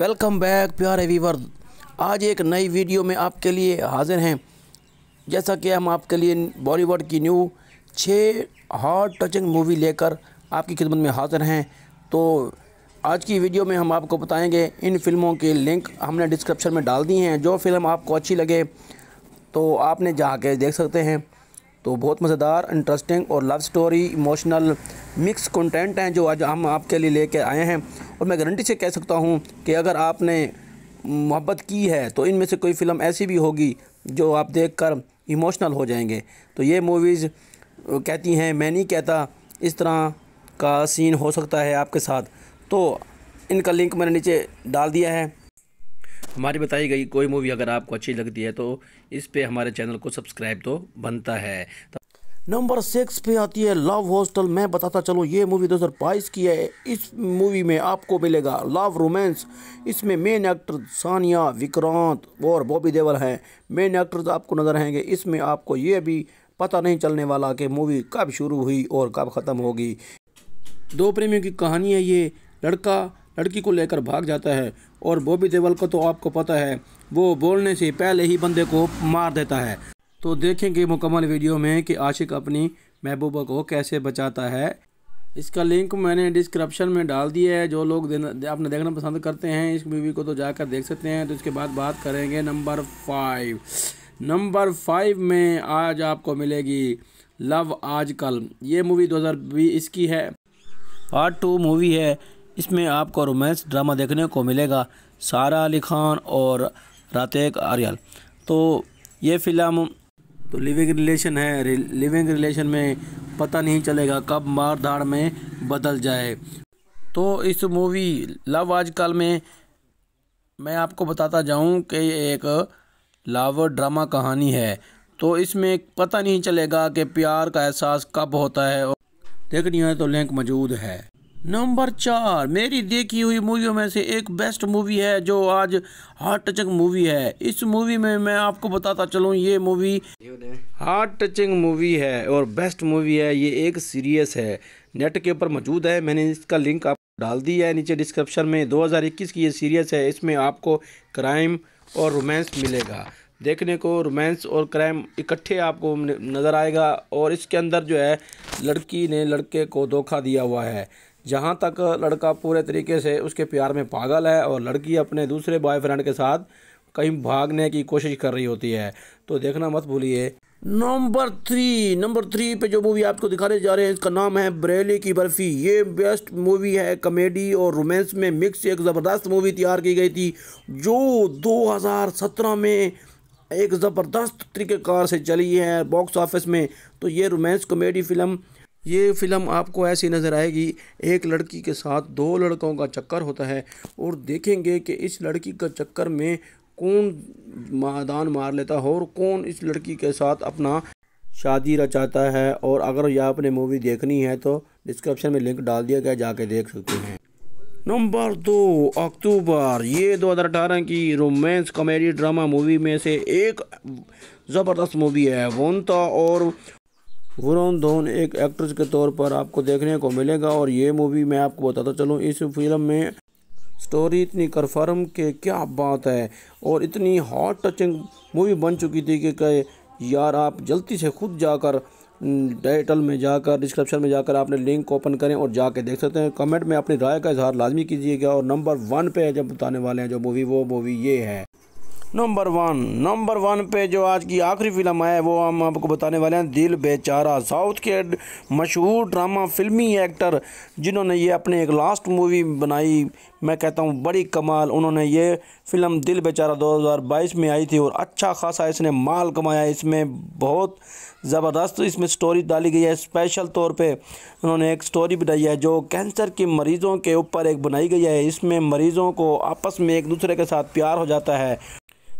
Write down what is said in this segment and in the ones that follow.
welcome back प्यारे Weaver आज एक नई वीडियो में आपके लिए हाजिर हैं जैसा कि हम आपके लिए बॉलीवुड की न्यू छः हार्ट टचिंग मूवी लेकर आपकी खिदमत में हाजिर हैं तो आज की वीडियो में हम आपको बताएंगे इन फिल्मों के लिंक हमने डिस्क्रिप्शन में डाल दिए हैं जो फिल्म आपको अच्छी लगे तो आपने जाके के देख सकते हैं तो बहुत मज़ेदार इंटरेस्टिंग और love story emotional mix content हैं जो आज हम आपके लिए लेके आए हैं और मैं गारंटी से कह सकता हूँ कि अगर आपने मोहब्बत की है तो इनमें से कोई फ़िल्म ऐसी भी होगी जो आप देख कर इमोशनल हो जाएंगे तो ये मूवीज़ कहती हैं मैं नहीं कहता इस तरह का सीन हो सकता है आपके साथ तो इनका लिंक मैंने नीचे डाल दिया है हमारी बताई गई कोई मूवी अगर आपको अच्छी लगती है तो इस पर हमारे चैनल को सब्सक्राइब तो बनता है तो नंबर सिक्स पे आती है लव हॉस्टल मैं बताता चलो ये मूवी 2022 की है इस मूवी में आपको मिलेगा लव रोमांस इसमें मेन एक्टर सानिया विक्रांत और बॉबी देवल हैं मेन एक्टर्स आपको नज़र आएंगे इसमें आपको ये भी पता नहीं चलने वाला कि मूवी कब शुरू हुई और कब ख़त्म होगी दो प्रेमियों की कहानी है ये लड़का लड़की को लेकर भाग जाता है और बॉबी देवल को तो आपको पता है वो बोलने से पहले ही बंदे को मार देता है तो देखेंगे मुकम्मल वीडियो में कि आशिक अपनी महबूबा को कैसे बचाता है इसका लिंक मैंने डिस्क्रिप्शन में डाल दिया है जो लोग आपने देखना पसंद करते हैं इस मूवी को तो जाकर देख सकते हैं तो इसके बाद बात करेंगे नंबर फाइव नंबर फाइव में आज आपको मिलेगी लव आजकल ये मूवी 2020 की है पार्ट टू मूवी है इसमें आपको रोमांस ड्रामा देखने को मिलेगा सारा अली खान और रातेक आर्यल तो ये फिल्म तो लिविंग रिलेशन है लिविंग रिलेशन में पता नहीं चलेगा कब मार धाड़ में बदल जाए तो इस मूवी लव आजकल में मैं आपको बताता जाऊं कि एक लव ड्रामा कहानी है तो इसमें पता नहीं चलेगा कि प्यार का एहसास कब होता है देखनी है तो लिंक मौजूद है नंबर चार मेरी देखी हुई मूवियों में से एक बेस्ट मूवी है जो आज हार्ट टचिंग मूवी है इस मूवी में मैं आपको बताता चलूँ ये मूवी हार्ट टचिंग मूवी है और बेस्ट मूवी है ये एक सीरियस है नेट के ऊपर मौजूद है मैंने इसका लिंक आप डाल दिया है नीचे डिस्क्रिप्शन में 2021 की ये सीरियस है इसमें आपको क्राइम और रोमांस मिलेगा देखने को रोमांस और क्राइम इकट्ठे आपको नज़र आएगा और इसके अंदर जो है लड़की ने लड़के को धोखा दिया हुआ है जहाँ तक लड़का पूरे तरीके से उसके प्यार में पागल है और लड़की अपने दूसरे बॉयफ्रेंड के साथ कहीं भागने की कोशिश कर रही होती है तो देखना मत भूलिए नंबर थ्री नंबर थ्री पे जो मूवी आपको दिखाने जा रहे हैं इसका नाम है बरेली की बर्फ़ी ये बेस्ट मूवी है कॉमेडी और रोमांस में मिक्स एक ज़बरदस्त मूवी तैयार की गई थी जो 2017 में एक ज़बरदस्त तरीक़ेकार से चली है बॉक्स ऑफिस में तो ये रोमांस कॉमेडी फिल्म ये फ़िल्म आपको ऐसी नज़र आएगी एक लड़की के साथ दो लड़कों का चक्कर होता है और देखेंगे कि इस लड़की का चक्कर में कौन मैदान मार लेता है और कौन इस लड़की के साथ अपना शादी रचाता है और अगर यह आपने मूवी देखनी है तो डिस्क्रिप्शन में लिंक डाल दिया गया जाके देख सकते हैं नंबर दो अक्टूबर ये 2018 की रोमांस कॉमेडी ड्रामा मूवी में से एक ज़बरदस्त मूवी है वोनता और वरुण धोन एक एक्ट्रेस के तौर पर आपको देखने को मिलेगा और ये मूवी मैं आपको बताता चलूँ इस फिल्म में स्टोरी इतनी कन्फर्म के क्या बात है और इतनी हॉट टचिंग मूवी बन चुकी थी कि कहे यार आप जल्दी से खुद जाकर टाइटल में जाकर डिस्क्रिप्शन में जाकर आपने लिंक ओपन करें और जाके देख सकते हैं कमेंट में अपनी राय का इजहार लाजमी कीजिएगा और नंबर वन पे जब बताने वाले हैं जो मूवी वो मूवी ये है नंबर वन नंबर वन पे जो आज की आखिरी फिल्म है वो हम आपको बताने वाले हैं दिल बेचारा साउथ के मशहूर ड्रामा फिल्मी एक्टर जिन्होंने ये अपने एक लास्ट मूवी बनाई मैं कहता हूँ बड़ी कमाल उन्होंने ये फिल्म दिल बेचारा 2022 में आई थी और अच्छा खासा इसने माल कमाया इसमें बहुत ज़बरदस्त इसमें स्टोरी डाली गई है स्पेशल तौर पे उन्होंने एक स्टोरी बनाई है जो कैंसर के मरीज़ों के ऊपर एक बनाई गई है इसमें मरीज़ों को आपस में एक दूसरे के साथ प्यार हो जाता है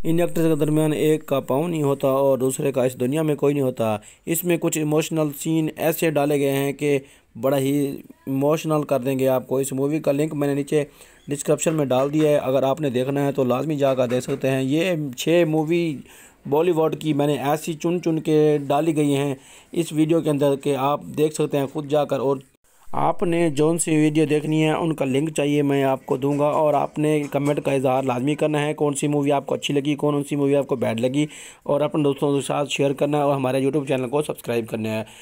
इन एक्टर्स के दरमियान एक का पाँव नहीं होता और दूसरे का इस दुनिया में कोई नहीं होता इसमें कुछ इमोशनल सीन ऐसे डाले गए हैं कि बड़ा ही इमोशनल कर देंगे आपको इस मूवी का लिंक मैंने नीचे डिस्क्रिप्शन में डाल दिया है अगर आपने देखना है तो लाजमी जाकर देख सकते हैं ये छः मूवी बॉलीवुड की मैंने ऐसी चुन चुन के डाली गई हैं इस वीडियो के अंदर के आप देख सकते हैं खुद जाकर और आपने जौन सी वीडियो देखनी है उनका लिंक चाहिए मैं आपको दूंगा और आपने कमेंट का इजहार लाजमी करना है कौन सी मूवी आपको अच्छी लगी कौन सी मूवी आपको बैड लगी और अपने दोस्तों के साथ शेयर करना है और हमारे यूट्यूब चैनल को सब्सक्राइब करना है